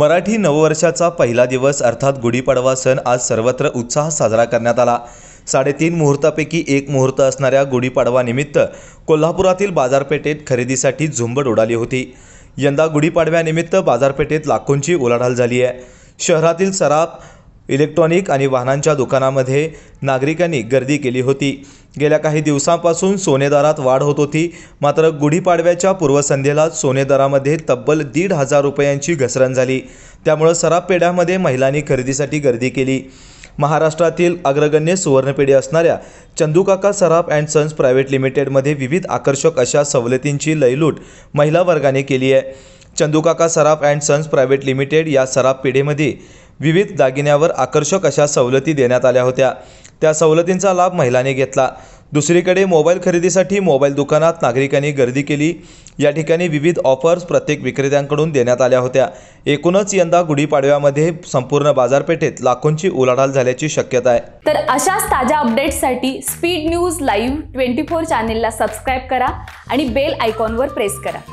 मराठी नववर्षाचा पहिला दिवस अर्थात गुढीपाडवा सण आज सर्वत्र उत्साहात साजरा करण्यात आला साडेतीन मुहूर्तापैकी एक मुहूर्त असणाऱ्या गुढीपाडवानिमित्त कोल्हापुरातील बाजारपेठेत खरेदीसाठी झुंबड उडाली होती यंदा गुढीपाडव्यानिमित्त बाजारपेठेत लाखोंची उलाढाल झाली आहे शहरातील सराफ इलेक्ट्रॉनिक आणि वाहनांच्या दुकानामध्ये नागरिकांनी गर्दी केली होती गेल्या काही दिवसांपासून सोने वाढ होत होती मात्र गुढीपाडव्याच्या पूर्वसंध्येला सोने दरामध्ये तब्बल दीड हजार रुपयांची घसरण झाली त्यामुळं सराफ पेढ्यामध्ये महिलांनी खरेदीसाठी गर्दी केली महाराष्ट्रातील अग्रगण्य सुवर्णपेढी असणाऱ्या Chandukaka Saraf and sons private लिमिटेडमध्ये विविध आकर्षक अशा सवलतींची लयलूट महिला वर्गाने केली आहे Chandukaka Saraf and sons private limited या सराफ पेढेमध्ये विविध दागिन्यावर आकर्षक अशा सवलती देण्यात आल्या होत्या त्या सवलतींचा लाभ महिलांनी घेतला दुसरीकडे मोबाईल खरेदीसाठी मोबाईल दुकानात नागरिकांनी गर्दी केली या ठिकाणी विविध ऑफर्स प्रत्येक विक्रेत्यांकडून देण्यात आल्या होत्या एकूणच यंदा गुढीपाडव्यामध्ये संपूर्ण बाजारपेठेत लाखोंची उलाढाल झाल्याची शक्यता आहे तर अशाच ताज्या अपडेट्ससाठी speed news live twenty four चॅनेलला सबस्क्राईब करा आणि बेल आयकॉनवर प्रेस करा